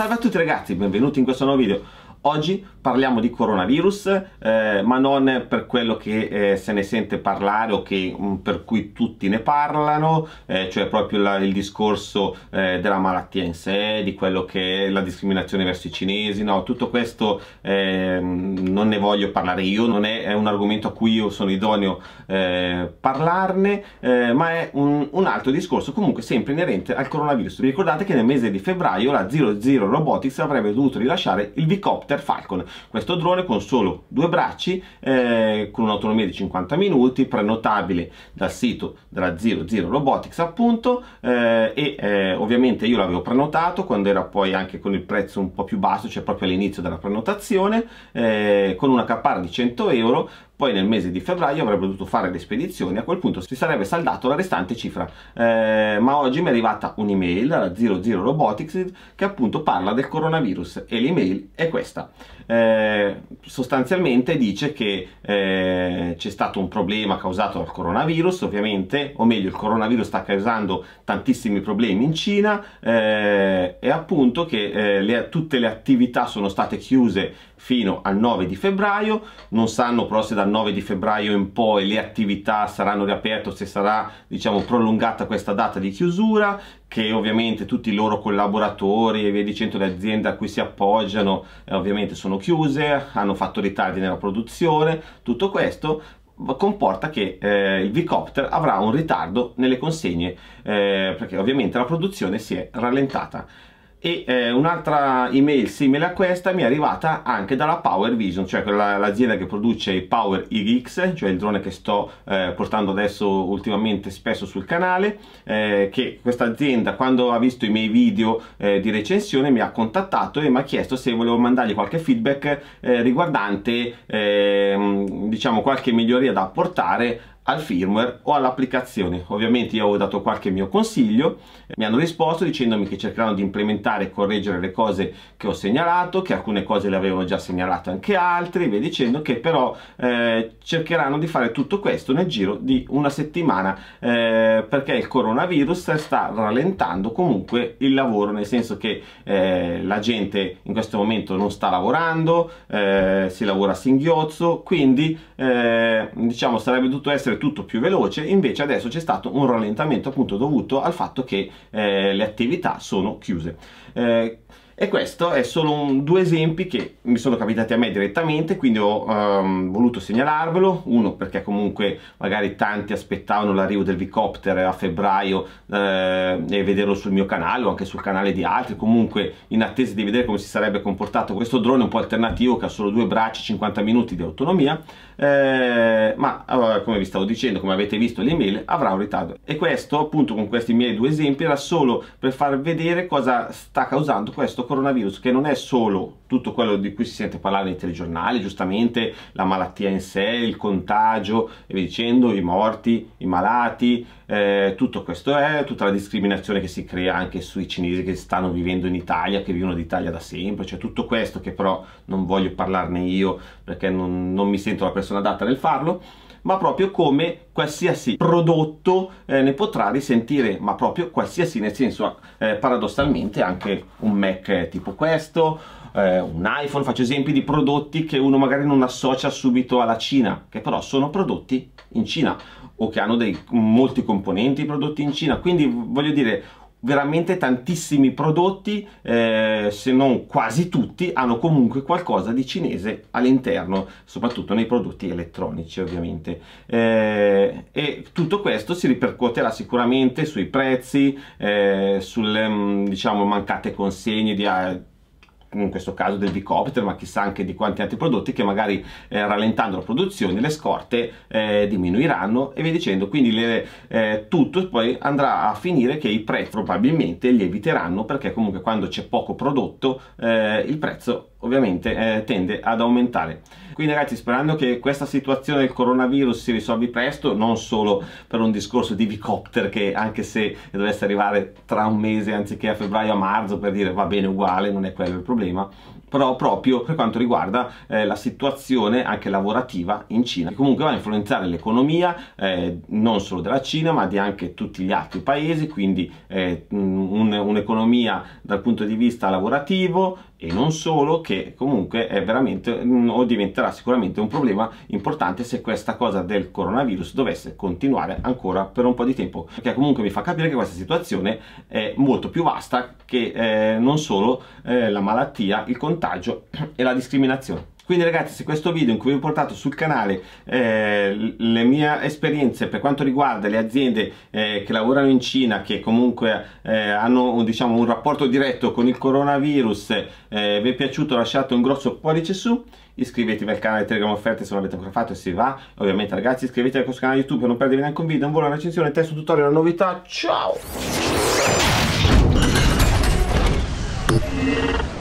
Salve a tutti ragazzi, benvenuti in questo nuovo video Oggi parliamo di coronavirus, eh, ma non per quello che eh, se ne sente parlare o che, mm, per cui tutti ne parlano, eh, cioè proprio la, il discorso eh, della malattia in sé, di quello che è la discriminazione verso i cinesi, no, tutto questo ehm, non ne voglio parlare io, non è, è, un argomento a cui io sono idoneo eh, parlarne, eh, ma è un, un, altro discorso comunque sempre inerente al coronavirus. Vi ricordate che nel mese di febbraio la 00 Robotics avrebbe dovuto rilasciare il VCOP. Raptor Falcon. Questo drone con solo due bracci, eh, con un'autonomia di 50 minuti, prenotabile dal sito della 00 Robotics appunto eh, e eh, ovviamente io l'avevo prenotato quando era poi anche con il prezzo un po' più basso, cioè proprio all'inizio della prenotazione, eh, con una caparra di 100 euro poi nel mese di febbraio avrebbe dovuto fare le spedizioni, a quel punto si sarebbe saldato la restante cifra, eh, ma oggi mi è arrivata un'email da 00 Robotics che appunto parla del coronavirus e l'email è questa. Eh, sostanzialmente dice che eh, c'è stato un problema causato dal coronavirus, ovviamente, o meglio il coronavirus sta causando tantissimi problemi in Cina eh, e appunto che eh, le, tutte le attività sono state chiuse fino al 9 di febbraio, non sanno però se dal 9 di febbraio in poi le attività saranno riaperte se sarà diciamo prolungata questa data di chiusura che ovviamente tutti i loro collaboratori e via dicendo le aziende a cui si appoggiano eh, ovviamente sono chiuse hanno fatto ritardi nella produzione tutto questo comporta che eh, il Vicopter avrà un ritardo nelle consegne eh, perché ovviamente la produzione si è rallentata e eh, un'altra email simile a questa mi è arrivata anche dalla Power Vision, cioè l'azienda che produce i Power IRX, cioè il drone che sto eh, portando adesso ultimamente spesso sul canale, eh, che questa azienda quando ha visto i miei video eh, di recensione mi ha contattato e mi ha chiesto se volevo mandargli qualche feedback eh, riguardante ehm, diciamo qualche miglioria da apportare al firmware o all'applicazione. Ovviamente io ho dato qualche mio consiglio, eh, mi hanno risposto dicendomi che cercheranno di implementare e correggere le cose che ho segnalato, che alcune cose le avevano già segnalato anche altre, via dicendo che però eh, cercheranno di fare tutto questo nel giro di una settimana eh, perché il coronavirus sta rallentando comunque il lavoro, nel senso che eh, la gente in questo momento non sta lavorando, eh, si lavora a singhiozzo, quindi eh, diciamo sarebbe dovuto essere tutto più veloce, invece adesso c'è stato un rallentamento appunto dovuto al fatto che eh, le attività sono chiuse. Eh, e questo è solo un, due esempi che mi sono capitati a me direttamente, quindi ho um, voluto segnalarvelo, uno perché comunque magari tanti aspettavano l'arrivo del Vicopter a febbraio eh, e vederlo sul mio canale o anche sul canale di altri, comunque in attesa di vedere come si sarebbe comportato questo drone un po' alternativo che ha solo due bracci, e 50 minuti di autonomia, eh, ma eh, come vi stavo dicendo, come avete visto l'email avrà un ritardo. E questo appunto con questi miei due esempi era solo per far vedere cosa sta causando questo coronavirus, che non è solo tutto quello di cui si sente parlare nei telegiornali, giustamente la malattia in sé, il contagio e via dicendo, i morti, i malati, eh, tutto questo è, tutta la discriminazione che si crea anche sui cinesi che stanno vivendo in Italia, che vivono d'Italia da sempre, cioè tutto questo che però non voglio parlarne io perché non, non mi sento la persona adatta nel farlo ma proprio come qualsiasi prodotto eh, ne potrà risentire, ma proprio qualsiasi, nel senso eh, paradossalmente anche un Mac tipo questo, eh, un iPhone, faccio esempi di prodotti che uno magari non associa subito alla Cina, che però sono prodotti in Cina o che hanno dei, molti componenti prodotti in Cina, quindi voglio dire veramente tantissimi prodotti, eh, se non quasi tutti, hanno comunque qualcosa di cinese all'interno, soprattutto nei prodotti elettronici ovviamente. Eh, e tutto questo si ripercuoterà sicuramente sui prezzi, eh, sulle mm, diciamo, mancate consegne di in questo caso del bicopter, ma chissà anche di quanti altri prodotti che magari eh, rallentando la produzione le scorte eh, diminuiranno e via dicendo. Quindi le, eh, tutto poi andrà a finire che i prezzi probabilmente lieviteranno perché comunque quando c'è poco prodotto eh, il prezzo ovviamente eh, tende ad aumentare quindi ragazzi sperando che questa situazione del coronavirus si risolvi presto non solo per un discorso di vicopter che anche se dovesse arrivare tra un mese anziché a febbraio a marzo per dire va bene uguale non è quello il problema però proprio per quanto riguarda eh, la situazione anche lavorativa in Cina che comunque va a influenzare l'economia eh, non solo della Cina ma di anche tutti gli altri paesi quindi eh, un'economia un dal punto di vista lavorativo e non solo che comunque è veramente o diventerà sicuramente un problema importante se questa cosa del coronavirus dovesse continuare ancora per un po' di tempo perché comunque mi fa capire che questa situazione è molto più vasta che eh, non solo eh, la malattia, il contagio e la discriminazione quindi ragazzi, questo video in cui vi ho portato sul canale eh, le mie esperienze per quanto riguarda le aziende eh, che lavorano in Cina, che comunque eh, hanno un, diciamo, un rapporto diretto con il coronavirus, eh, vi è piaciuto lasciate un grosso pollice su, iscrivetevi al canale Telegram Offerte se non l'avete ancora fatto e si va. Ovviamente ragazzi iscrivetevi a questo canale YouTube per non perdervi neanche un video, un volo, una recensione, testo, tutorial, una novità. Ciao!